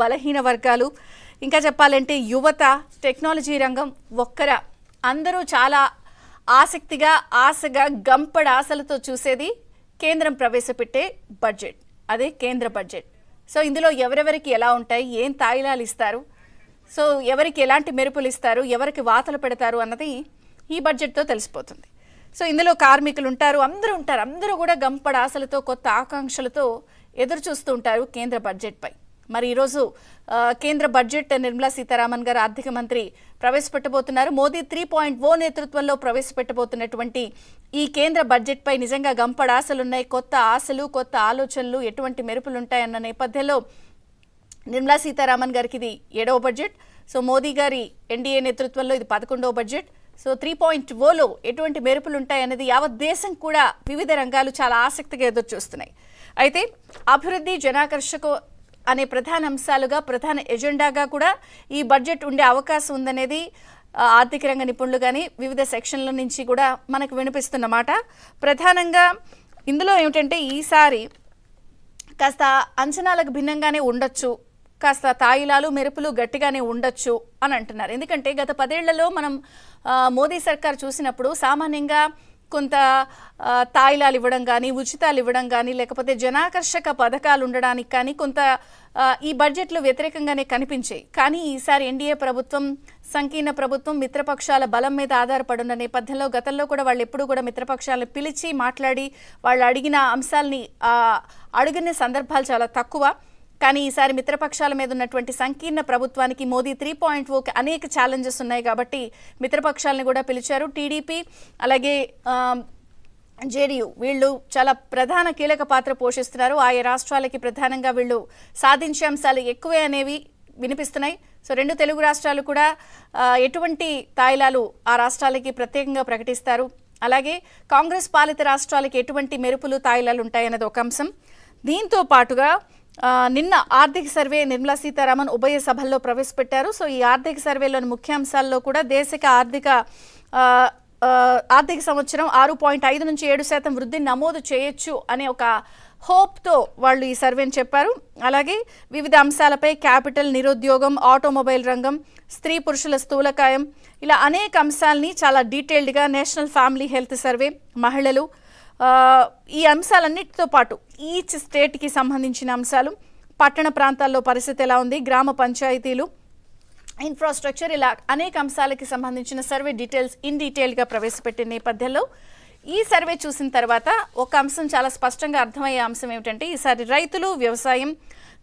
బలహీన వర్గాలు ఇంకా చెప్పాలంటే యువత టెక్నాలజీ రంగం ఒక్కర అందరూ చాలా ఆసక్తిగా ఆశగా గంపడ ఆశలతో చూసేది కేంద్రం ప్రవేశపెట్టే బడ్జెట్ అదే కేంద్ర బడ్జెట్ సో ఇందులో ఎవరెవరికి ఎలా ఉంటాయి ఏం తాయిలాలు ఇస్తారు సో ఎవరికి ఎలాంటి మెరుపులు ఇస్తారు ఎవరికి వాతలు పెడతారు అన్నది ఈ బడ్జెట్తో తెలిసిపోతుంది సో ఇందులో కార్మికులు ఉంటారు అందరూ ఉంటారు అందరూ కూడా గంపడ ఆశలతో కొత్త ఆకాంక్షలతో ఎదురు చూస్తూ ఉంటారు కేంద్ర బడ్జెట్పై మరి ఈరోజు కేంద్ర బడ్జెట్ నిర్మలా సీతారామన్ గారు ఆర్థిక మంత్రి ప్రవేశపెట్టబోతున్నారు మోదీ త్రీ పాయింట్ ఓ నేతృత్వంలో ప్రవేశపెట్టబోతున్నటువంటి ఈ కేంద్ర బడ్జెట్పై నిజంగా ఉన్నాయి కొత్త ఆశలు కొత్త ఆలోచనలు ఎటువంటి మెరుపులుంటాయన్న నేపథ్యంలో నిర్మలా సీతారామన్ గారికి ఇది ఏడవ బడ్జెట్ సో మోదీ గారి ఎన్డీఏ నేతృత్వంలో ఇది పదకొండవ బడ్జెట్ సో త్రీ పాయింట్ ఓలో ఎటువంటి మెరుపులు ఉంటాయన్నది యావత్ దేశం కూడా వివిధ రంగాలు చాలా ఆసక్తిగా ఎదురు చూస్తున్నాయి అయితే అభివృద్ధి జనాకర్షక అనే ప్రధాన అంశాలుగా ప్రధాన ఎజెండాగా కూడా ఈ బడ్జెట్ ఉండే అవకాశం ఉందనేది ఆర్థిక రంగ నిపుణులు కానీ వివిధ సెక్షన్ల నుంచి కూడా మనకు వినిపిస్తున్నమాట ప్రధానంగా ఇందులో ఏమిటంటే ఈసారి కాస్త అంచనాలకు భిన్నంగానే ఉండొచ్చు కాస్త తాయిలాలు మెరుపులు గట్టిగానే ఉండొచ్చు అని అంటున్నారు ఎందుకంటే గత పదేళ్లలో మనం మోదీ సర్కార్ చూసినప్పుడు సామాన్యంగా కొంత తాయిలాలు ఇవ్వడం కానీ ఉచితాలు ఇవ్వడం కానీ లేకపోతే జనాకర్షక పథకాలు ఉండడానికి కానీ కొంత ఈ బడ్జెట్లో వ్యతిరేకంగానే కనిపించాయి కానీ ఈసారి ఎన్డీఏ ప్రభుత్వం సంకీర్ణ ప్రభుత్వం మిత్రపక్షాల బలం మీద ఆధారపడి ఉన్న నేపథ్యంలో గతంలో కూడా వాళ్ళు ఎప్పుడూ కూడా మిత్రపక్షాలను పిలిచి మాట్లాడి వాళ్ళు అడిగిన అంశాలని అడిగిన సందర్భాలు చాలా తక్కువ కానీ ఈసారి మిత్రపక్షాల మీద ఉన్నటువంటి సంకీర్ణ ప్రభుత్వానికి మోదీ త్రీ పాయింట్ ఓకి అనేక ఛాలెంజెస్ ఉన్నాయి కాబట్టి మిత్రపక్షాలను కూడా పిలిచారు టీడీపీ అలాగే జేడీయూ వీళ్ళు చాలా ప్రధాన కీలక పాత్ర పోషిస్తున్నారు ఆయా రాష్ట్రాలకి ప్రధానంగా వీళ్ళు సాధించే అంశాలు ఎక్కువే అనేవి వినిపిస్తున్నాయి సో రెండు తెలుగు రాష్ట్రాలు కూడా ఎటువంటి తాయిలాలు ఆ రాష్ట్రాలకి ప్రత్యేకంగా ప్రకటిస్తారు అలాగే కాంగ్రెస్ పాలిత రాష్ట్రాలకి ఎటువంటి మెరుపులు తాయిలాలు ఉంటాయన్నది ఒక అంశం దీంతో పాటుగా నిన్న ఆర్థిక సర్వే నిర్మలా సీతారామన్ ఉభయ సభల్లో ప్రవేశపెట్టారు సో ఈ ఆర్థిక సర్వేలోని ముఖ్యాంశాల్లో కూడా దేశిక ఆర్థిక ఆర్థిక సంవత్సరం ఆరు పాయింట్ ఐదు నుంచి ఏడు శాతం వృద్ధిని నమోదు చేయొచ్చు అనే ఒక హోప్తో వాళ్ళు ఈ సర్వేని చెప్పారు అలాగే వివిధ అంశాలపై క్యాపిటల్ నిరుద్యోగం ఆటోమొబైల్ రంగం స్త్రీ పురుషుల స్థూలకాయం ఇలా అనేక అంశాలని చాలా డీటెయిల్డ్గా నేషనల్ ఫ్యామిలీ హెల్త్ సర్వే మహిళలు ఈ అంశాలన్నిటితో పాటు ఈచ్ స్టేట్కి సంబంధించిన అంశాలు పట్టణ ప్రాంతాల్లో పరిస్థితి ఎలా ఉంది గ్రామ పంచాయతీలు ఇన్ఫ్రాస్ట్రక్చర్ ఇలా అనేక అంశాలకి సంబంధించిన సర్వే డీటెయిల్స్ ఇన్ డీటెయిల్గా ప్రవేశపెట్టిన నేపథ్యంలో ఈ సర్వే చూసిన తర్వాత ఒక అంశం చాలా స్పష్టంగా అర్థమయ్యే అంశం ఏమిటంటే ఈసారి రైతులు వ్యవసాయం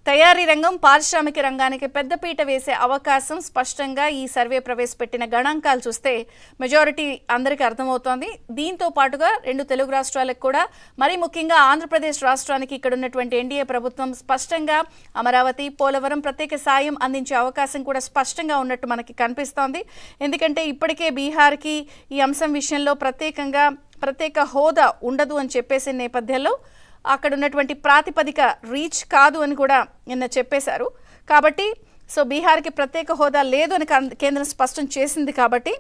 తయారీ రంగం పారిశ్రామిక రంగానికి పెద్దపీట వేసే అవకాశం స్పష్టంగా ఈ సర్వే ప్రవేశపెట్టిన గణాంకాలు చూస్తే మెజారిటీ అందరికీ అర్థమవుతోంది దీంతో పాటుగా రెండు తెలుగు రాష్ట్రాలకు కూడా మరీ ముఖ్యంగా ఆంధ్రప్రదేశ్ రాష్ట్రానికి ఇక్కడ ఉన్నటువంటి ఎన్డీఏ ప్రభుత్వం స్పష్టంగా అమరావతి పోలవరం ప్రత్యేక సాయం అందించే అవకాశం కూడా స్పష్టంగా ఉన్నట్టు మనకి కనిపిస్తోంది ఎందుకంటే ఇప్పటికే బీహార్కి ఈ అంశం విషయంలో ప్రత్యేకంగా ప్రత్యేక హోదా ఉండదు అని చెప్పేసి నేపథ్యంలో అక్కడ ఉన్నటువంటి ప్రాతిపదిక రీచ్ కాదు అని కూడా నిన్న చెప్పేశారు కాబట్టి సో బీహార్కి ప్రత్యేక హోదా లేదు అని కేంద్రం స్పష్టం చేసింది కాబట్టి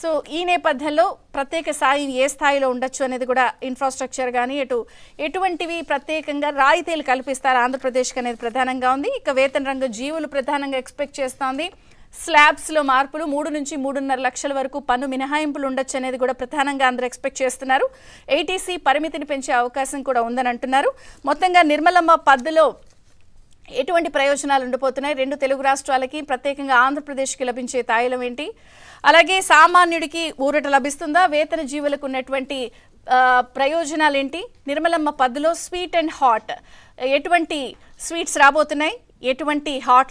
సో ఈ నేపథ్యంలో ప్రత్యేక సాయం ఏ స్థాయిలో ఉండొచ్చు అనేది కూడా ఇన్ఫ్రాస్ట్రక్చర్ కానీ ఎటు ఎటువంటివి ప్రత్యేకంగా రాయితీలు కల్పిస్తారు ఆంధ్రప్రదేశ్కి అనేది ప్రధానంగా ఉంది ఇక వేతన రంగ జీవులు ప్రధానంగా ఎక్స్పెక్ట్ చేస్తోంది స్లాబ్స్లో మార్పులు మూడు నుంచి మూడున్నర లక్షల వరకు పన్ను మినహాయింపులు ఉండొచ్చు అనేది కూడా ప్రధానంగా అందరూ ఎక్స్పెక్ట్ చేస్తున్నారు ఏటీసీ పరిమితిని పెంచే అవకాశం కూడా ఉందని అంటున్నారు మొత్తంగా నిర్మలమ్మ పద్దులో ఎటువంటి ప్రయోజనాలు ఉండిపోతున్నాయి రెండు తెలుగు రాష్ట్రాలకి ప్రత్యేకంగా ఆంధ్రప్రదేశ్కి లభించే తాయిలం ఏంటి అలాగే సామాన్యుడికి ఊరట లభిస్తుందా వేతన జీవులకు ఉన్నటువంటి ప్రయోజనాలు ఏంటి నిర్మలమ్మ పద్దులో స్వీట్ అండ్ హాట్ ఎటువంటి స్వీట్స్ రాబోతున్నాయి ఎటువంటి హాట్